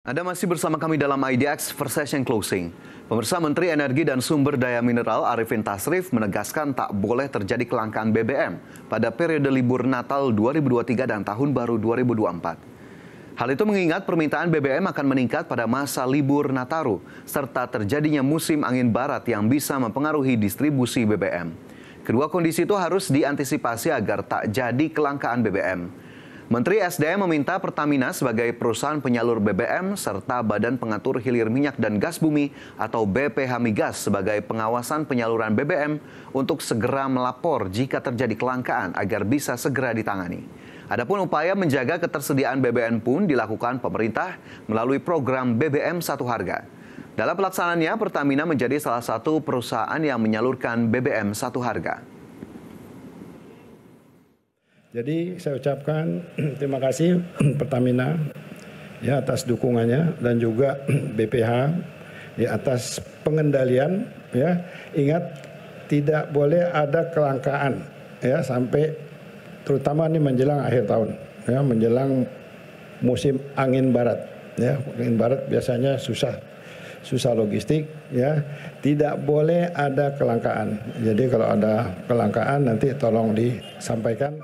Anda masih bersama kami dalam IDX for Session Closing. Pemirsa Menteri Energi dan Sumber Daya Mineral Arifin Tasrif menegaskan tak boleh terjadi kelangkaan BBM pada periode libur Natal 2023 dan Tahun Baru 2024. Hal itu mengingat permintaan BBM akan meningkat pada masa libur Nataru serta terjadinya musim angin barat yang bisa mempengaruhi distribusi BBM. Kedua kondisi itu harus diantisipasi agar tak jadi kelangkaan BBM. Menteri SDM meminta Pertamina sebagai perusahaan penyalur BBM serta Badan Pengatur Hilir Minyak dan Gas Bumi atau BPH Migas sebagai pengawasan penyaluran BBM untuk segera melapor jika terjadi kelangkaan agar bisa segera ditangani. Adapun upaya menjaga ketersediaan BBM pun dilakukan pemerintah melalui program BBM Satu Harga. Dalam pelaksanaannya, Pertamina menjadi salah satu perusahaan yang menyalurkan BBM satu harga. Jadi saya ucapkan terima kasih Pertamina ya atas dukungannya dan juga BPH ya atas pengendalian ya. Ingat tidak boleh ada kelangkaan ya sampai terutama ini menjelang akhir tahun ya menjelang musim angin barat ya angin barat biasanya susah susah logistik ya tidak boleh ada kelangkaan jadi kalau ada kelangkaan nanti tolong disampaikan